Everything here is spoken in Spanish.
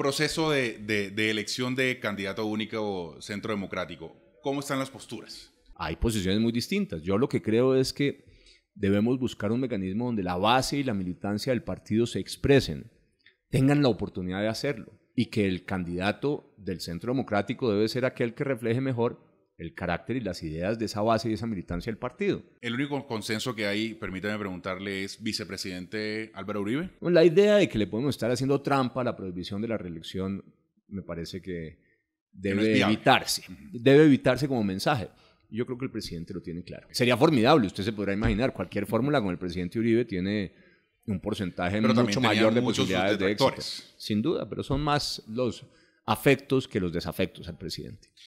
proceso de, elección de candidato único centro democrático, ¿cómo están las posturas? Hay posiciones muy distintas. Yo lo que creo es que debemos buscar un mecanismo donde la base y la militancia del partido se expresen, tengan la oportunidad de hacerlo y que el candidato del centro democrático debe ser aquel que refleje mejor el carácter y las ideas de esa base y esa militancia del partido. El único consenso que hay, permítame preguntarle, es vicepresidente Álvaro Uribe. la idea de que le podemos estar haciendo trampa a la prohibición de la reelección me parece que debe evitarse, debe evitarse como mensaje. Yo creo que el presidente lo tiene claro. Sería formidable, usted se podrá imaginar, cualquier fórmula con el presidente Uribe tiene un porcentaje mucho mayor de posibilidades de éxito. Sin duda, pero son más los afectos que los desafectos al presidente.